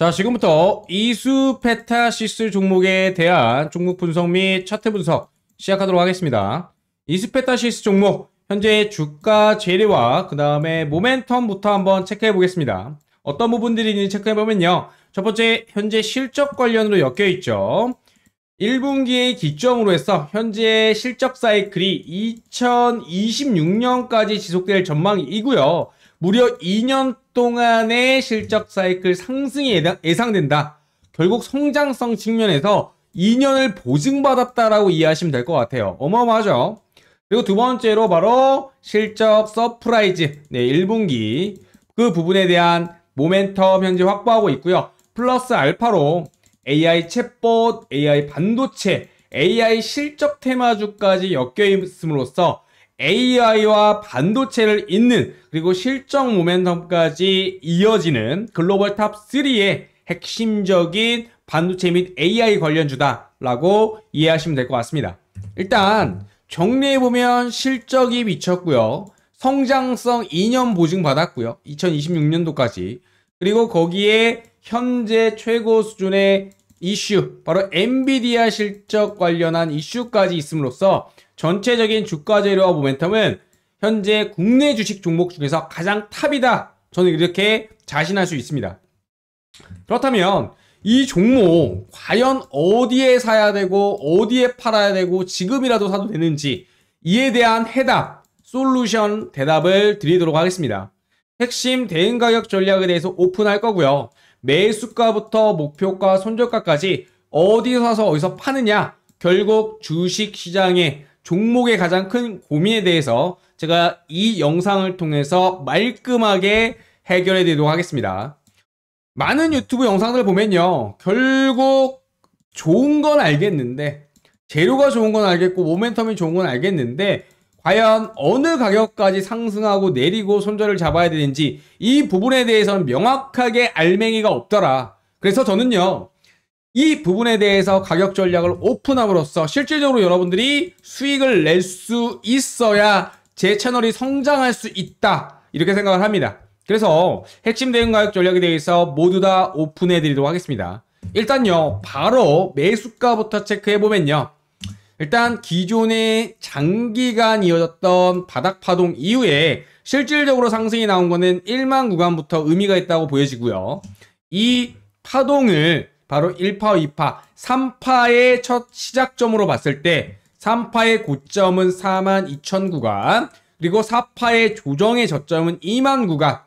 자 지금부터 이수페타시스 종목에 대한 종목 분석 및 차트 분석 시작하도록 하겠습니다. 이수페타시스 종목 현재 주가 재료와 그 다음에 모멘텀부터 한번 체크해 보겠습니다. 어떤 부분들이 있는지 체크해 보면요. 첫 번째 현재 실적 관련으로 엮여 있죠. 1분기의 기점으로 해서 현재 실적 사이클이 2026년까지 지속될 전망이고요. 무려 2년 동안의 실적 사이클 상승이 예상된다. 결국 성장성 측면에서 2년을 보증받았다라고 이해하시면 될 것 같아요. 어마어마하죠? 그리고 두 번째로 바로 실적 서프라이즈. 네, 1분기. 그 부분에 대한 모멘텀 현재 확보하고 있고요. 플러스 알파로 AI 챗봇, AI 반도체, AI 실적 테마주까지 엮여 있음으로써 AI와 반도체를 잇는 그리고 실적 모멘텀까지 이어지는 글로벌 탑3의 핵심적인 반도체 및 AI 관련주다라고 이해하시면 될 것 같습니다. 일단 정리해보면 실적이 미쳤고요. 성장성 2년 보증받았고요. 2026년도까지. 그리고 거기에 현재 최고 수준의 이슈, 바로 엔비디아 실적 관련한 이슈까지 있음으로써 전체적인 주가 재료와 모멘텀은 현재 국내 주식 종목 중에서 가장 탑이다. 저는 이렇게 자신할 수 있습니다. 그렇다면 이 종목 과연 어디에 사야 되고 어디에 팔아야 되고 지금이라도 사도 되는지 이에 대한 해답, 솔루션 대답을 드리도록 하겠습니다. 핵심 대응 가격 전략에 대해서 오픈할 거고요. 매수가부터 목표가, 손절가까지 어디서 사서 어디서 파느냐 결국 주식시장에 종목의 가장 큰 고민에 대해서 제가 이 영상을 통해서 말끔하게 해결해 드리도록 하겠습니다. 많은 유튜브 영상들을 보면요. 결국 좋은 건 알겠는데 재료가 좋은 건 알겠고 모멘텀이 좋은 건 알겠는데 과연 어느 가격까지 상승하고 내리고 손절을 잡아야 되는지 이 부분에 대해서는 명확하게 알맹이가 없더라. 그래서 저는요. 이 부분에 대해서 가격 전략을 오픈함으로써 실질적으로 여러분들이 수익을 낼 수 있어야 제 채널이 성장할 수 있다 이렇게 생각을 합니다 그래서 핵심 대응 가격 전략에 대해서 모두 다 오픈해 드리도록 하겠습니다 일단요 바로 매수가부터 체크해보면요 일단 기존의 장기간 이어졌던 바닥 파동 이후에 실질적으로 상승이 나온 거는 1만 구간부터 의미가 있다고 보여지고요 이 파동을 바로 1파, 2파, 3파의 첫 시작점으로 봤을 때 3파의 고점은 4만 2천 구간, 그리고 4파의 조정의 저점은 2만 구간.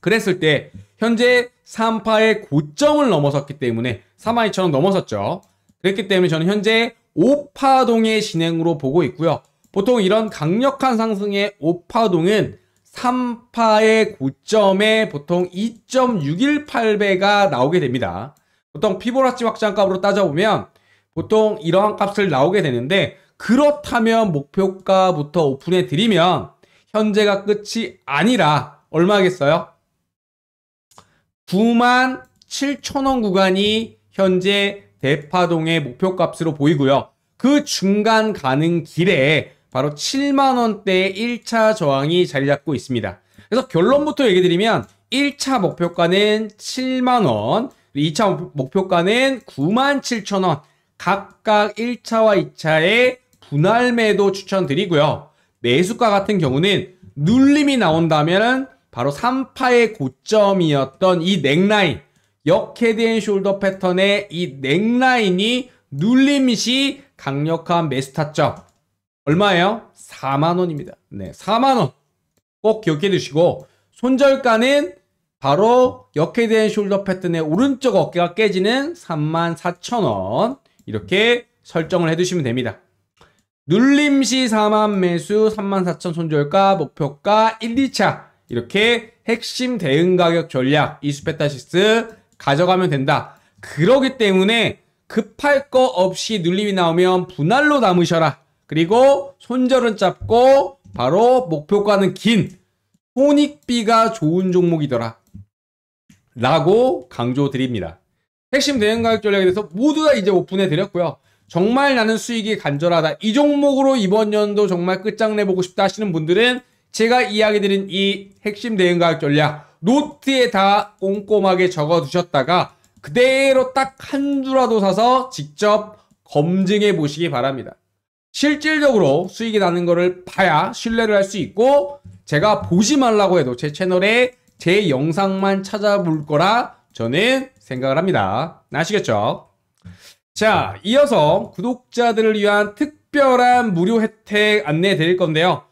그랬을 때 현재 3파의 고점을 넘어섰기 때문에 4만 2천원 넘어섰죠. 그랬기 때문에 저는 현재 5파동의 진행으로 보고 있고요. 보통 이런 강력한 상승의 5파동은 3파의 고점에 보통 2.618배가 나오게 됩니다. 보통 피보나치 확장값으로 따져보면 보통 이러한 값을 나오게 되는데 그렇다면 목표가부터 오픈해 드리면 현재가 끝이 아니라 얼마겠어요? 9만 7천원 구간이 현재 대파동의 목표값으로 보이고요. 그 중간 가는 길에 바로 7만원대의 1차 저항이 자리 잡고 있습니다. 그래서 결론부터 얘기 드리면 1차 목표가는 7만원, 2차 목표가는 97,000원. 각각 1차와 2차의 분할 매도 추천드리고요. 매수가 같은 경우는 눌림이 나온다면 바로 3파의 고점이었던 이 넥라인 역헤드앤 숄더 패턴의 이 넥라인이 눌림 시 강력한 매수 타점 얼마예요? 4만원입니다 네 4만원 꼭 기억해 두시고 손절가는 바로 역회된 숄더 패턴의 오른쪽 어깨가 깨지는 34,000원 이렇게 설정을 해두시면 됩니다. 눌림시 4만 매수 34,000 손절가 목표가 1, 2차 이렇게 핵심 대응 가격 전략 이스페타시스 가져가면 된다. 그러기 때문에 급할 거 없이 눌림이 나오면 분할로 남으셔라. 그리고 손절은 짧고 바로 목표가는 긴 혼익비가 좋은 종목이더라. 라고 강조드립니다. 핵심 대응 가격 전략에 대해서 모두 다 이제 오픈해 드렸고요. 정말 나는 수익이 간절하다. 이 종목으로 이번 연도 정말 끝장내보고 싶다 하시는 분들은 제가 이야기 드린 이 핵심 대응 가격 전략 노트에 다 꼼꼼하게 적어 두셨다가 그대로 딱한 주라도 사서 직접 검증해 보시기 바랍니다. 실질적으로 수익이 나는 거를 봐야 신뢰를 할 수 있고 제가 보지 말라고 해도 제 채널에 제 영상만 찾아볼 거라 저는 생각을 합니다. 아시겠죠? 자, 이어서 구독자들을 위한 특별한 무료 혜택 안내 드릴 건데요.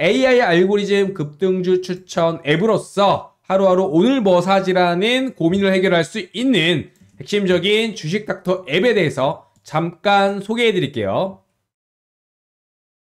AI 알고리즘 급등주 추천 앱으로서 하루하루 오늘 뭐 사지라는 고민을 해결할 수 있는 핵심적인 주식 닥터 앱에 대해서 잠깐 소개해 드릴게요.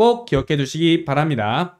꼭 기억해 두시기 바랍니다.